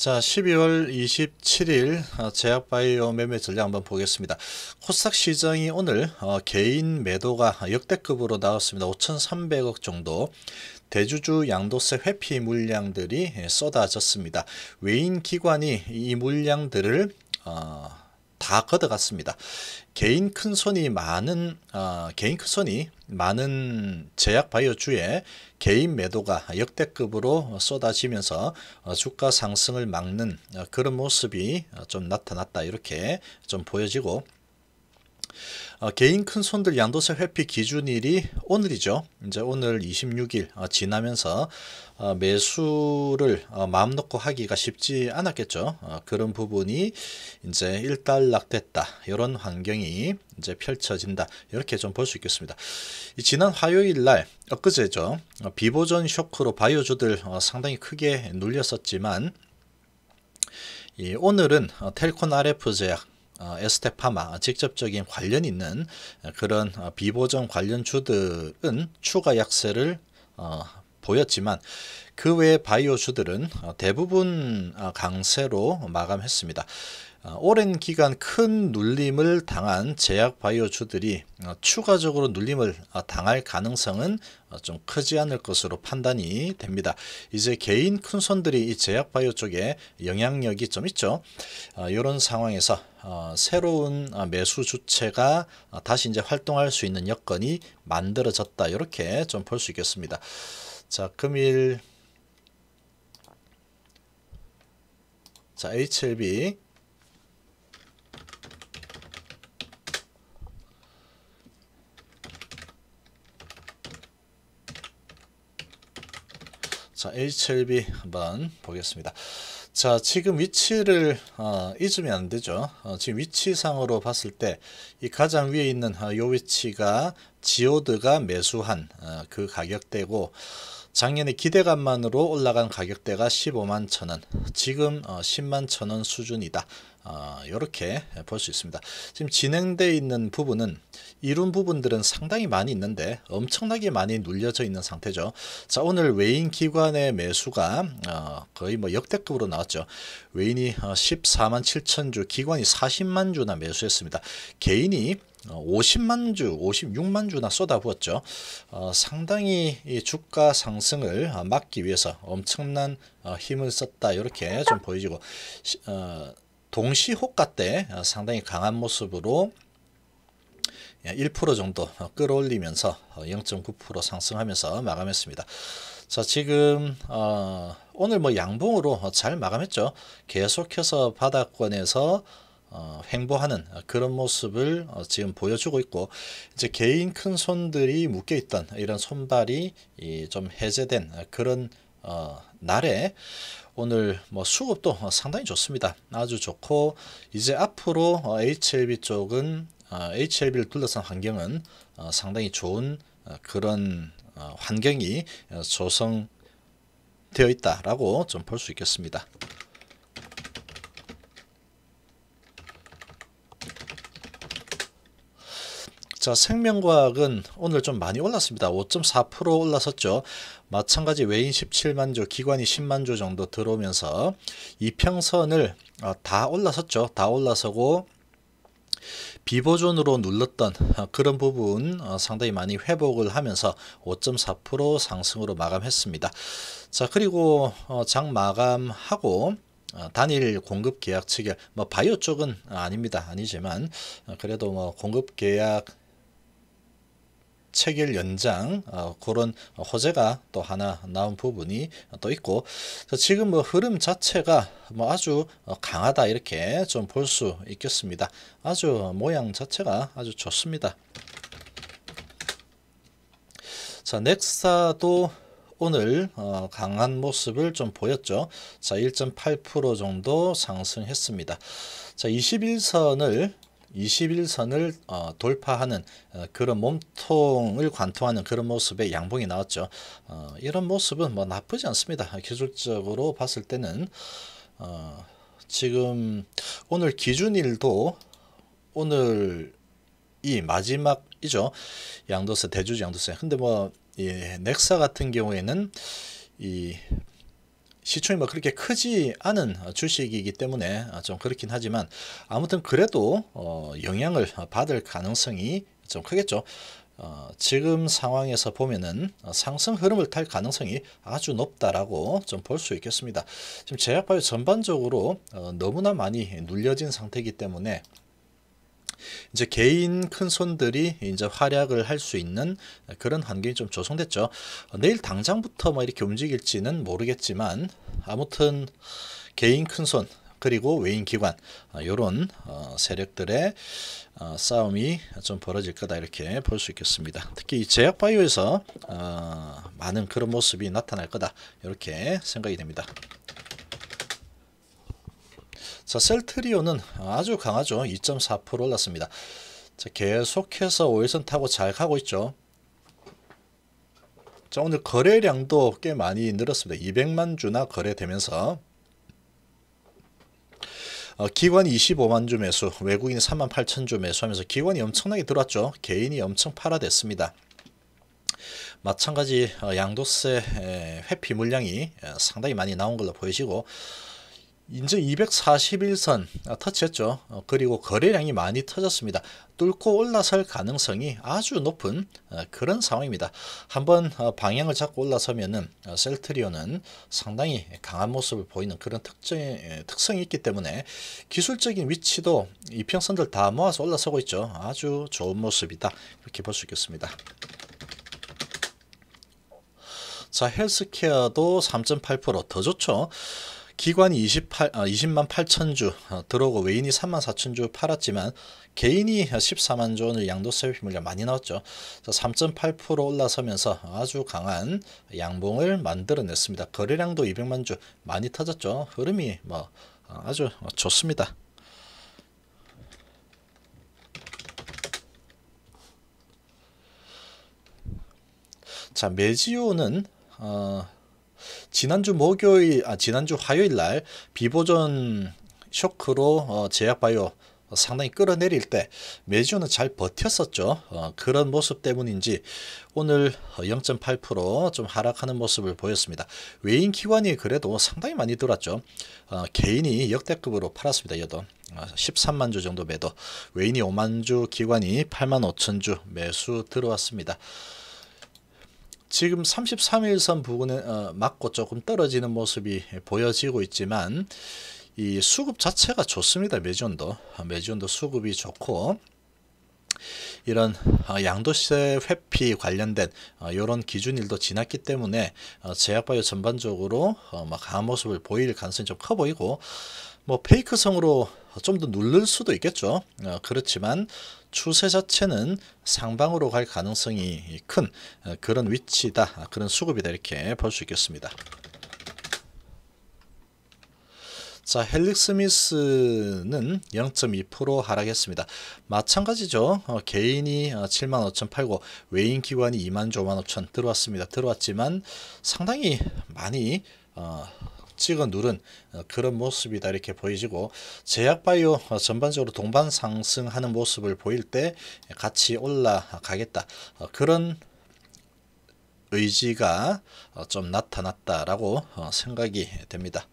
자, 12월 27일 어, 제약바이오 매매 전략 한번 보겠습니다. 코스닥 시장이 오늘 어, 개인 매도가 역대급으로 나왔습니다. 5,300억 정도. 대주주 양도세 회피 물량들이 예, 쏟아졌습니다. 외인 기관이 이 물량들을 어, 다 걷어갔습니다. 개인 큰 손이 많은 어, 개인 큰 손이 많은 제약 바이오주의 개인 매도가 역대급으로 쏟아지면서 어, 주가 상승을 막는 어, 그런 모습이 어, 좀 나타났다 이렇게 좀 보여지고 어, 개인 큰 손들 양도세 회피 기준일이 오늘이죠. 이제 오늘 26일 지나면서 어, 매수를 어, 마음 놓고 하기가 쉽지 않았겠죠. 어, 그런 부분이 이제 일단락됐다. 이런 환경이 이제 펼쳐진다. 이렇게 좀 볼 수 있겠습니다. 지난 화요일 날 엊그제죠. 비보전 쇼크로 바이오주들 상당히 크게 눌렸었지만 오늘은 텔콘 RF 제약 에스테파마 직접적인 관련 있는 그런 비보전 관련 주들은 추가 약세를 보였지만 그 외의 바이오주들은 어, 대부분 어, 강세로 마감했습니다. 어, 오랜 기간 큰 눌림을 당한 제약 바이오주들이 추가적으로 눌림을 당할 가능성은 좀 크지 않을 것으로 판단이 됩니다. 이제 개인 큰 손들이 이 제약 바이오 쪽에 영향력이 좀 있죠. 이런 상황에서 새로운 매수 주체가 다시 이제 활동할 수 있는 여건이 만들어졌다. 이렇게 좀 볼 수 있겠습니다. 자, 금일 자, HLB 자, HLB 한번 보겠습니다. 자 지금 위치를 어, 잊으면 안 되죠 어, 지금 위치상으로 봤을 때 이 가장 위에 있는 어, 요 위치가 지오드가 매수한 어, 그 가격대고 작년에 기대감만으로 올라간 가격대가 15만 천원 지금 10만 어, 천원 수준이다 이렇게 어, 볼수 있습니다 지금 진행되어 있는 부분은 이룬 부분들은 상당히 많이 있는데 엄청나게 많이 눌려져 있는 상태죠 자 오늘 외인 기관의 매수가 어, 거의 뭐 역대급으로 나왔죠 외인이 14만 7천주 기관이 40만주나 매수했습니다 개인이 50만 어, 주, 56만 주나 쏟아부었죠. 어, 상당히 주가 상승을 어, 막기 위해서 엄청난 어, 힘을 썼다 이렇게 좀 보여지고 어, 동시 호가 때 어, 상당히 강한 모습으로 1% 정도 끌어올리면서 0.9% 상승하면서 마감했습니다. 자 지금 오늘 뭐 양봉으로 잘 마감했죠. 계속해서 바닥권에서 어, 횡보하는 그런 모습을 어, 지금 보여주고 있고 이제 개인 큰 손들이 묶여 있던 이런 손발이 이, 좀 해제된 그런 어, 날에 오늘 뭐 수급도 상당히 좋습니다. 아주 좋고 이제 앞으로 어, HLB 쪽은 어, HLB를 둘러싼 환경은 어, 상당히 좋은 어, 그런 어, 환경이 조성되어 있다라고 좀 볼 수 있겠습니다. 자, 생명과학은 오늘 좀 많이 올랐습니다. 5.4% 올라섰죠. 마찬가지 외인 17만 조, 기관이 10만 조 정도 들어오면서 이평선을 어, 다 올라섰죠. 다 올라서고 비보존으로 눌렀던 어, 그런 부분 어, 상당히 많이 회복을 하면서 5.4% 상승으로 마감했습니다. 자 그리고 장 마감하고 단일 공급 계약 체결 뭐 바이오 쪽은 아닙니다 아니지만 그래도 뭐 공급 계약 체결 연장 어, 그런 호재가 또 하나 나온 부분이 또 있고 지금 뭐 흐름 자체가 뭐 아주 강하다 이렇게 좀 볼 수 있겠습니다. 아주 모양 자체가 아주 좋습니다. 자 넥사도 오늘 어, 강한 모습을 좀 보였죠. 자1.8% 정도 상승했습니다. 자 21선을 21선을 어, 돌파하는 어, 그런 몸통을 관통하는 그런 모습의 양봉이 나왔죠. 어, 이런 모습은 뭐 나쁘지 않습니다. 기술적으로 봤을 때는 어, 지금 오늘 기준일도 오늘 이 마지막이죠. 양도세 대주주 양도세. 근데 뭐 예, 넥사 같은 경우에는 이 시총이 뭐 그렇게 크지 않은 주식이기 때문에 좀 그렇긴 하지만 아무튼 그래도 어 영향을 받을 가능성이 좀 크겠죠. 어, 지금 상황에서 보면은 상승 흐름을 탈 가능성이 아주 높다라고 좀 볼 수 있겠습니다. 지금 제약바이오 전반적으로 어, 너무나 많이 눌려진 상태이기 때문에 이제 개인 큰 손들이 이제 활약을 할 수 있는 그런 환경이 좀 조성됐죠. 내일 당장부터 뭐 이렇게 움직일지는 모르겠지만 아무튼 개인 큰손 그리고 외인 기관 이런 어, 어, 세력들의 어, 싸움이 좀 벌어질 거다 이렇게 볼 수 있겠습니다. 특히 제약 바이오에서 많은 그런 모습이 나타날 거다 이렇게 생각이 됩니다. 자, 셀트리온은 아주 강하죠. 2.4% 올랐습니다. 자, 계속해서 오일선 타고 잘 가고 있죠. 자, 오늘 거래량도 꽤 많이 늘었습니다. 200만 주나 거래되면서 어, 기관 25만 주 매수, 외국인 3만 8천 주 매수하면서 기관이 엄청나게 들어왔죠. 개인이 엄청 팔아댔습니다. 마찬가지 어, 양도세 회피 물량이 상당히 많이 나온 걸로 보이시고 인제 241선 아, 터치했죠. 어, 그리고 거래량이 많이 터졌습니다. 뚫고 올라설 가능성이 아주 높은 어, 그런 상황입니다. 한번 어, 방향을 잡고 올라서면은 셀트리온은 상당히 강한 모습을 보이는 그런 특징, 특성이 있기 때문에 기술적인 위치도 이평선들 다 모아서 올라서고 있죠. 아주 좋은 모습이다. 이렇게 볼 수 있겠습니다. 자 헬스케어도 3.8%더 좋죠. 기관이 28, 20만 8천 주 어, 들어오고 외인이 3만 4천 주 팔았지만 개인이 14만 조 원을 양도세 회피물량 많이 나왔죠3.8% 올라서면서 아주 강한 양봉을 만들어냈습니다. 거래량도 200만 주 많이 터졌죠. 흐름이 뭐 어, 아주 좋습니다. 자, 메지오는 어, 지난주 목요일, 아, 지난주 화요일 날 비보존 쇼크로 어, 제약바이오 상당히 끌어내릴 때 매주는 잘 버텼었죠. 어, 그런 모습 때문인지 오늘 0.8%좀 하락하는 모습을 보였습니다. 외인 기관이 그래도 상당히 많이 들어왔죠. 어, 개인이 역대급으로 팔았습니다. 여도 13만 어, 주 정도 매도, 외인이 5만 주, 기관이 8만 5천 주 매수 들어왔습니다. 지금 33일선 부근에 어, 맞고 조금 떨어지는 모습이 보여지고 있지만 이 수급 자체가 좋습니다. 매지온도매지온도 수급이 좋고 이런 어, 양도세 회피 관련된 이런 어, 기준일도 지났기 때문에 어, 제약바이오 전반적으로 막 강한 모습을 보일 가능성이 좀 커 보이고 뭐 페이크성으로 좀더 누를 수도 있겠죠. 어, 그렇지만 추세 자체는 상방으로 갈 가능성이 큰 어, 그런 위치다. 아, 그런 수급이다 이렇게 볼 수 있겠습니다. 자, 헬릭스미스는 0.2% 하락했습니다. 마찬가지죠. 어, 개인이 7 5 0 5 0 팔고 외인 기관이 2만 5 0 0천 들어왔습니다. 들어왔지만 상당히 많이 어, 찍어 누른 어, 그런 모습이다 이렇게 보여지고 제약바이오 어, 전반적으로 동반 상승하는 모습을 보일 때 같이 올라가겠다 어, 그런 의지가 좀 나타났다라고 생각이 됩니다.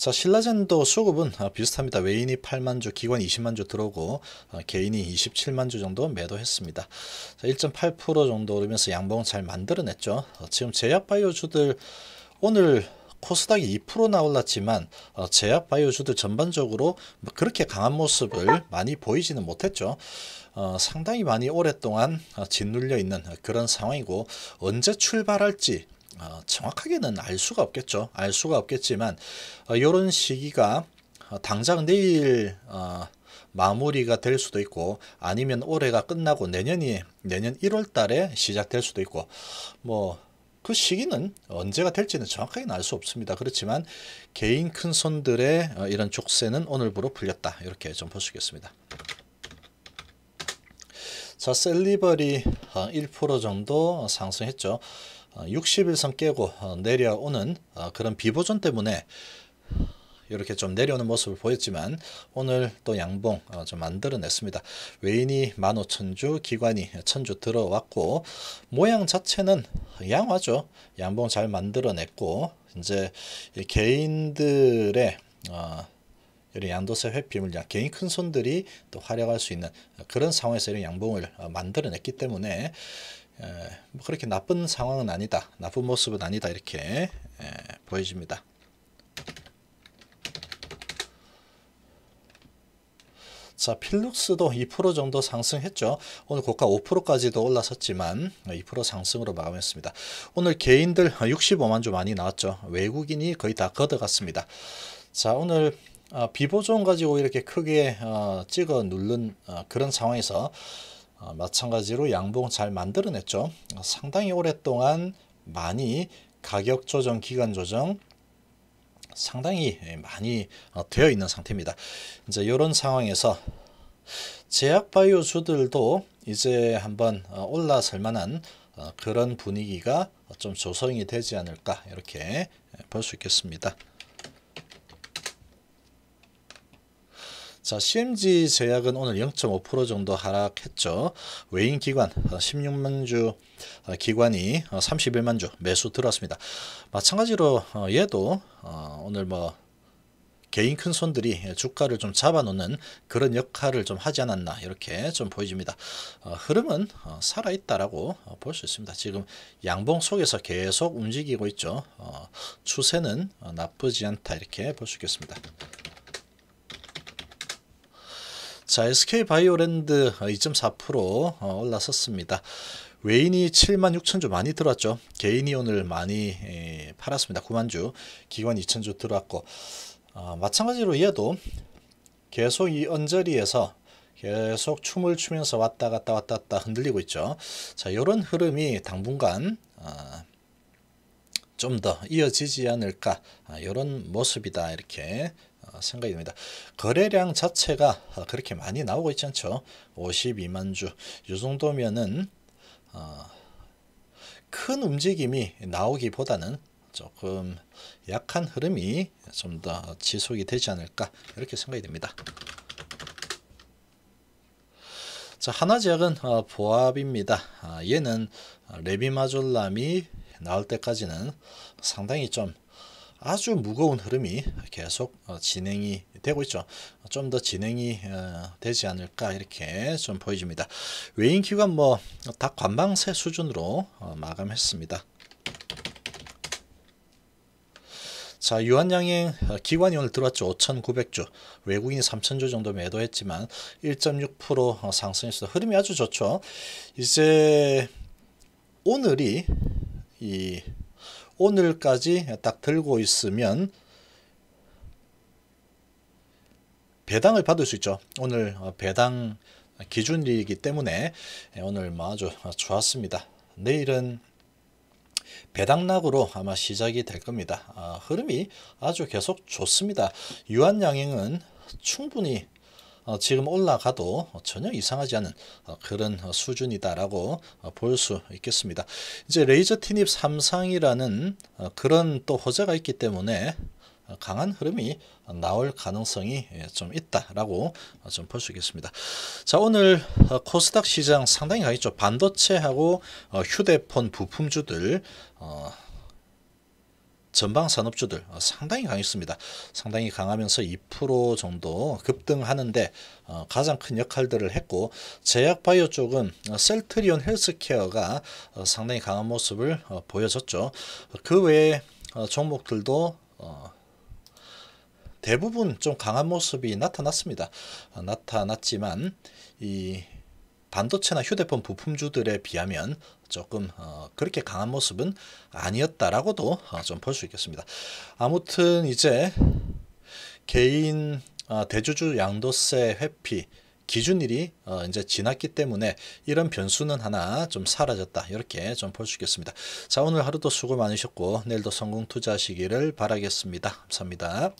자, 신라젠도 수급은 아, 비슷합니다. 외인이 8만 주, 기관 20만 주 들어오고 아, 개인이 27만 주 정도 매도했습니다. 1.8% 정도 오르면서 양봉 을잘 만들어냈죠. 어, 지금 제약바이오주들 오늘 코스닥이 2%나 올랐지만 어, 제약 바이오주들 전반적으로 뭐 그렇게 강한 모습을 많이 보이지는 못했죠. 어, 상당히 많이 오랫동안 어, 짓눌려 있는 그런 상황이고 언제 출발할지 어, 정확하게는 알 수가 없겠죠. 알 수가 없겠지만 어, 이런 시기가 어, 당장 내일 어, 마무리가 될 수도 있고 아니면 올해가 끝나고 내년이 내년 1월 달에 시작될 수도 있고 뭐 그 시기는 언제가 될지는 정확하게는 알 수 없습니다. 그렇지만 개인 큰 손들의 어, 이런 족쇄는 오늘부로 풀렸다. 이렇게 좀 보시겠습니다. 자, 셀리버리 1% 정도 상승했죠. 60일선 아, 깨고 어, 내려오는 아, 그런 비보존 때문에 이렇게 좀 내려오는 모습을 보였지만 오늘 또 양봉 어, 좀 만들어냈습니다. 외인이 15,000주, 기관이 1,000주 들어왔고 모양 자체는 양화죠. 양봉 잘 만들어냈고 이제 개인들의 어, 이런 양도세 회피 물량 개인 큰손들이 또 활약할 수 있는 그런 상황에서 이런 양봉을 어, 만들어냈기 때문에 예, 뭐 그렇게 나쁜 상황은 아니다. 나쁜 모습은 아니다. 이렇게 예, 보여집니다. 자, 필룩스도 2% 정도 상승했죠. 오늘 고가 5%까지도 올라섰지만 2% 상승으로 마감했습니다. 오늘 개인들 65만 주 많이 나왔죠. 외국인이 거의 다 걷어갔습니다. 자, 오늘 아, 비보존 가지고 이렇게 크게 어, 찍어 누른 어, 그런 상황에서 아, 마찬가지로 양봉 잘 만들어냈죠. 상당히 오랫동안 많이 가격 조정, 기간 조정 상당히 예, 많이 어, 되어 있는 상태입니다. 이제 이런 상황에서 제약바이오주들도 이제 한번 어, 올라설 만한 어, 그런 분위기가 좀 조성이 되지 않을까 이렇게 예, 볼수 있겠습니다. 자, CMG 제약은 오늘 0.5% 정도 하락했죠. 외인 기관 16만 어, 주 어, 기관이 31만 어, 주 매수 들어왔습니다. 마찬가지로 얘도 오늘 뭐 개인 큰 손들이 주가를 좀 잡아놓는 그런 역할을 좀 하지 않았나 이렇게 좀 보여집니다. 흐름은 살아있다라고 볼 수 있습니다. 지금 양봉 속에서 계속 움직이고 있죠. 추세는 나쁘지 않다 이렇게 볼 수 있겠습니다. 자, SK 바이오랜드 2.4% 어, 올라섰습니다. 외인이 7만 6천 주 많이 들어왔죠. 개인이 오늘 많이 예, 팔았습니다. 9만 주, 기관 2천 주 들어왔고 아, 마찬가지로 얘도 계속 이 언저리에서 계속 춤을 추면서 왔다 갔다 왔다 갔다 흔들리고 있죠. 자, 이런 흐름이 당분간 아, 좀더 이어지지 않을까 이런 아, 모습이다 이렇게 어, 생각이 듭니다. 거래량 자체가 어, 그렇게 많이 나오고 있지 않죠. 52만 주. 이 정도면은 어, 큰 움직임이 나오기보다는 조금 약한 흐름이 좀 더 지속이 되지 않을까 이렇게 생각이 됩니다. 자 하나지역은 어, 보합입니다. 아, 얘는 레비마졸람이 나올 때까지는 상당히 좀 아주 무거운 흐름이 계속 어, 진행이 되고 있죠. 좀 더 진행이 어, 되지 않을까 이렇게 좀 보여집니다. 외인 기관 뭐다 관방세 수준으로 어, 마감했습니다. 자 유한양행 기관이 오늘 들어왔죠 5,900주 외국인이 3,000주 정도 매도했지만 1.6% 상승했어 흐름이 아주 좋죠 이제 오늘이 이 오늘까지 딱 들고 있으면 배당을 받을 수 있죠. 오늘 어, 배당 기준이기 때문에 예, 오늘 뭐 아주 좋았습니다. 내일은 배당락으로 아마 시작이 될 겁니다. 아, 흐름이 아주 계속 좋습니다. 유한양행은 충분히 어, 지금 올라가도 전혀 이상하지 않은 어, 그런 수준이다라고 어, 볼수 있겠습니다. 이제 레이저 티닙 삼상이라는 그런 또 호재가 있기 때문에 강한 흐름이 나올 가능성이 예, 좀 있다라고 좀 볼 수 있겠습니다. 자 오늘 코스닥 시장 상당히 강했죠. 반도체하고 휴대폰 부품주들 전방 산업주들 어, 상당히 강했습니다. 상당히 강하면서 2% 정도 급등하는데 어, 가장 큰 역할들을 했고 제약바이오 쪽은 어, 셀트리온 헬스케어가 상당히 강한 모습을 보여줬죠. 그 외에 종목들도 대부분 좀 강한 모습이 나타났습니다. 나타났지만 이 반도체나 휴대폰 부품주들에 비하면 조금 어, 그렇게 강한 모습은 아니었다라고도 어, 좀볼 수 있겠습니다. 아무튼 이제 개인 어, 대주주 양도세 회피 기준일이 어, 이제 지났기 때문에 이런 변수는 하나 좀 사라졌다 이렇게 좀 볼 수 있겠습니다. 자 오늘 하루도 수고 많으셨고 내일도 성공 투자하시기를 바라겠습니다. 감사합니다.